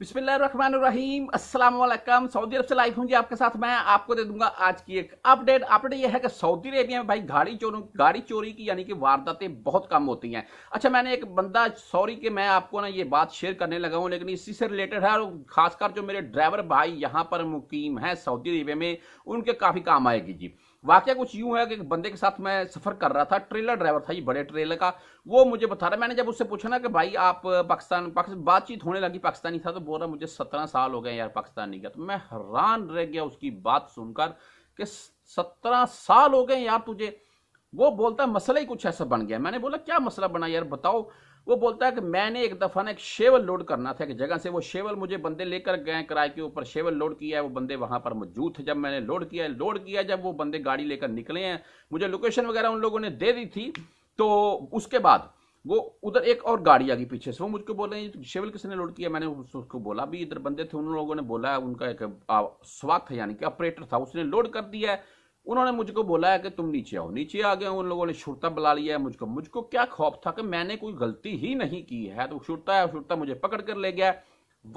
बिस्मिल्लाम अस्सलाम सऊदी अरब से लाइव जी आपके साथ मैं आपको दे दूंगा आज की एक अपडेट अपडेट यह है कि सऊदी अरेबिया में भाई गाड़ी चोरों गाड़ी चोरी की यानी कि वारदातें बहुत कम होती हैं अच्छा मैंने एक बंदा सॉरी कि मैं आपको ना ये बात शेयर करने लगा हूँ लेकिन इसी से रिलेटेड है और खासकर जो मेरे ड्राइवर भाई यहाँ पर मुकीम है सऊदी अरेबिया में उनके काफ़ी काम आएगी जी वाक्य कुछ यूं है कि एक बंदे के साथ मैं सफर कर रहा था ट्रेलर ड्राइवर था ये बड़े ट्रेलर का वो मुझे बता रहा मैंने जब उससे पूछा ना कि भाई आप पाकिस्तान पाकिस्तान बातचीत होने लगी पाकिस्तानी था तो बोल रहा मुझे सत्रह साल हो गए यार पाकिस्तानी का तो मैं हैरान रह गया उसकी बात सुनकर कि सत्रह साल हो गए यार तुझे वो बोलता है मसला ही कुछ ऐसा बन गया मैंने बोला क्या मसला बना यार बताओ वो बोलता है कि मैंने एक दफ़ा ना एक शेवल लोड करना था एक जगह से वो शेवल मुझे बंदे लेकर गए किराए के ऊपर शेवल लोड किया है वो बंदे वहाँ पर मौजूद थे जब मैंने लोड किया लोड किया जब वो बंदे गाड़ी लेकर निकले हैं मुझे लोकेशन वगैरह उन लोगों ने दे दी थी तो उसके बाद वो उधर एक और गाड़ी आ गई पीछे से वो मुझको बोल रहे हैं शेवल किसने लोड किया मैंने उसको बोला भी इधर बंदे थे उन लोगों ने बोला उनका एक स्वाग था यानी कि ऑपरेटर था उसने लोड कर दिया है उन्होंने मुझको बोला है कि तुम नीचे आओ नीचे आ गए उन लोगों ने छुड़ता बुला लिया है मुझको मुझको क्या खौफ था कि मैंने कोई गलती ही नहीं की है तो छुड़ता है शुरता मुझे पकड़ कर ले गया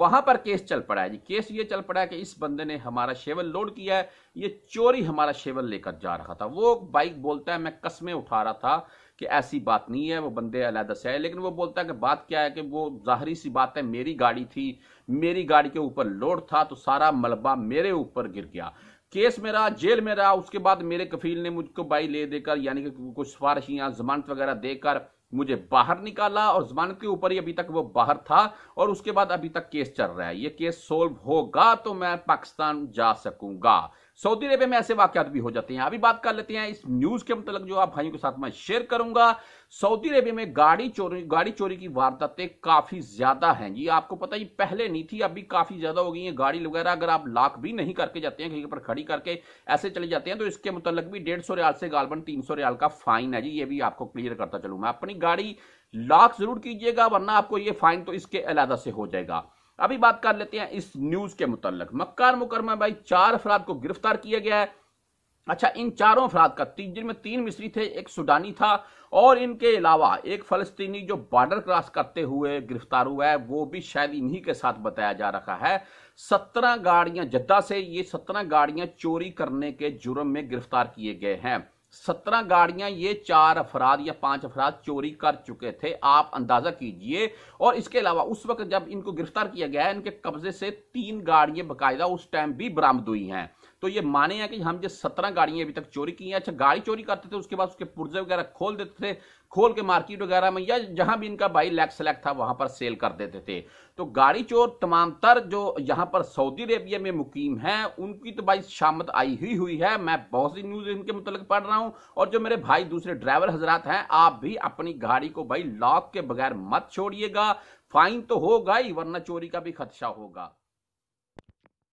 वहां पर केस चल पड़ा है जी केस ये चल पड़ा है कि इस बंदे ने हमारा शेवल लोड किया है ये चोरी हमारा शेवल लेकर जा रहा था वो बाइक बोलता है मैं कसमें उठा रहा था कि ऐसी बात नहीं है वो बंदे अलहदा से है लेकिन वो बोलता है कि बात क्या है कि वो जाहरी सी बात है मेरी गाड़ी थी मेरी गाड़ी के ऊपर लोड था तो सारा मलबा मेरे ऊपर गिर गया केस में रहा जेल में रहा उसके बाद मेरे कफील ने मुझको बाई ले देकर यानी कि कुछ सिफारशियाँ जमानत वगैरह देकर मुझे बाहर निकाला और जमानत के ऊपर ही अभी तक वो बाहर था और उसके बाद अभी तक केस चल रहा है ये केस सोल्व होगा तो मैं पाकिस्तान जा सकूंगा सऊदी अरेबिया में ऐसे वाकत भी हो जाते हैं अभी बात कर लेते हैं इस न्यूज के मतलब जो आप भाइयों के साथ मैं शेयर करूंगा सऊदी अरेबिया में गाड़ी चोरी गाड़ी चोरी की वारदातें काफी ज्यादा हैं ये आपको पता ही पहले नहीं थी अभी काफी ज्यादा हो गई है गाड़ी वगैरह अगर आप लाख भी नहीं करके जाते हैं कहीं पर खड़ी करके ऐसे चले जाते हैं तो इसके मुतलक भी डेढ़ सौ रियाल से गालबन तीन सौ रियाल का फाइन है जी ये भी आपको क्लियर करता चलू मैं अपनी गाड़ी लॉक जरूर कीजिएगा वरना आपको ये फाइन तो इसके अलादा से हो जाएगा अभी बात कर लेते हैं इस न्यूज के मुतालिक मक्कार मुकरमा भाई चार अफराद को गिरफ्तार किया गया है अच्छा इन चारों अफराद का तीन जिनमें तीन मिस्री थे एक सुडानी था और इनके अलावा एक फलस्तीनी जो बॉर्डर क्रॉस करते हुए गिरफ्तार हुआ है वो भी शायद इन्हीं के साथ बताया जा रहा है सत्रह गाड़ियां जद्दा से ये सत्रह गाड़ियां चोरी करने के जुर्म में गिरफ्तार किए गए हैं सत्रह गाड़ियां ये चार अफराद या पांच अफराद चोरी कर चुके थे आप अंदाजा कीजिए और इसके अलावा उस वक्त जब इनको गिरफ्तार किया गया है इनके कब्जे से तीन गाड़ियां बकायदा उस टाइम भी बरामद हुई हैं तो ये माने हैं कि हम जो सत्रह गाड़ियां अभी तक चोरी की हैं अच्छा गाड़ी चोरी करते थे उसके बाद उसके पुर्जे वगैरह खोल देते थे खोल के मार्केट वगैरह में या जहां भी इनका बाई लैक सेलेक्ट था वहां पर सेल कर देते थे तो गाड़ी चोर तमाम तर जो यहां पर सऊदी अरेबिया में मुकीम है उनकी तो भाई शामद आई ही हुई है मैं बहुत सी न्यूज इनके मुतलक पढ़ रहा हूं और जो मेरे भाई दूसरे ड्राइवर हजरात हैं आप भी अपनी गाड़ी को भाई लॉक के बगैर मत छोड़िएगा फाइन तो होगा ही वरना चोरी का भी खदशा होगा